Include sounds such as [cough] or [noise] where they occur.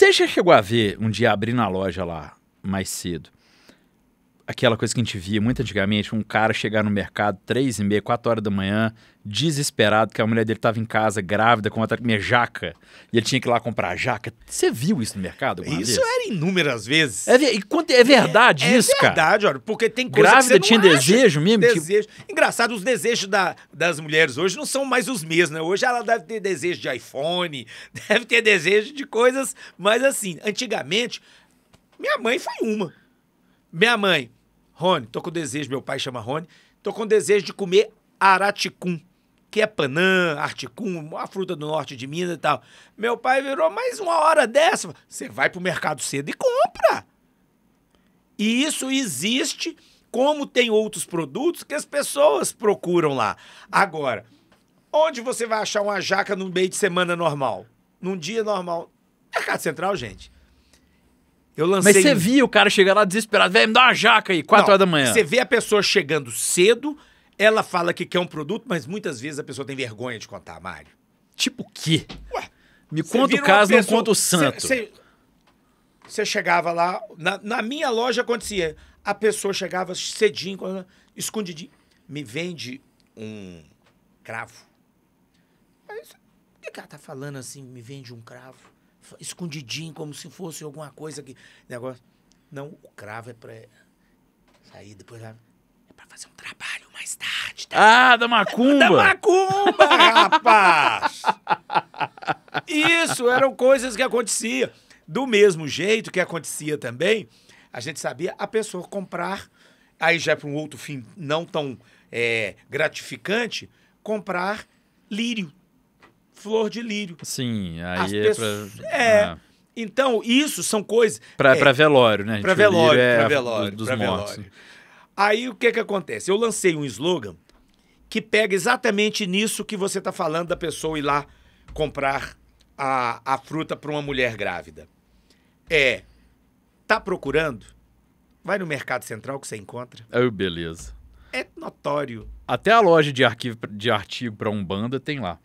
Você já chegou a ver um dia abrir na loja lá mais cedo aquela coisa que a gente via muito antigamente, um cara chegar no mercado três e meia, quatro horas da manhã, desesperado, que a mulher dele estava em casa grávida com outra minha jaca, e ele tinha que ir lá comprar a jaca. Você viu isso no mercado? Isso vez? era inúmeras vezes. É, quanto é verdade é, é isso, cara. É verdade, olha, porque tem coisa grávida que você tinha desejo mesmo? Tipo- desejo. Que... Engraçado, os desejos da, das mulheres hoje não são mais os mesmos, né? Hoje ela deve ter desejo de iPhone, [laughs] deve ter desejo de coisas, mas assim, antigamente, minha mãe foi uma. Minha mãe, Rony, tô com desejo, meu pai chama Rony, tô com desejo de comer araticum, que é panã, articum, a fruta do norte de Minas e tal. Meu pai virou mais uma hora dessa. Você vai pro mercado cedo e compra. E isso existe, como tem outros produtos que as pessoas procuram lá. Agora, onde você vai achar uma jaca no meio de semana normal? Num dia normal? Mercado Central, gente. Eu lancei... Mas você via o cara chegar lá desesperado, velho, me dá uma jaca aí, 4 horas da manhã. Você vê a pessoa chegando cedo, ela fala que quer um produto, mas muitas vezes a pessoa tem vergonha de contar, Mário. Tipo o quê? Ué, me conta o caso, pessoa... não conta o santo. Você chegava lá, na, na, minha loja acontecia, a pessoa chegava cedinho, escondidinho, me vende um cravo. Aí, o que o cara tá falando assim, me vende um cravo? escondidinho, como se fosse alguma coisa que. Negócio. Não, o cravo é pra sair, depois é pra fazer um trabalho mais tarde. Tá? Ah, da macumba! [laughs] da macumba, rapaz! Isso, eram coisas que aconteciam. Do mesmo jeito que acontecia também, a gente sabia a pessoa comprar, aí já é para um outro fim não tão é, gratificante, comprar lírio flor de lírio. Sim, aí As é pessoas... pra... É. Ah. Então, isso são coisas... Para é, velório, né? Para tipo, velório, é para velório, dos, mortos. Velório. Aí o que que acontece? Eu lancei um slogan que pega exatamente nisso que você está falando da pessoa ir lá comprar a, a fruta para uma mulher grávida. É, tá procurando? Vai no Mercado Central que você encontra. oh, beleza. É notório. Até a loja de arquivo de artigo para Umbanda tem lá.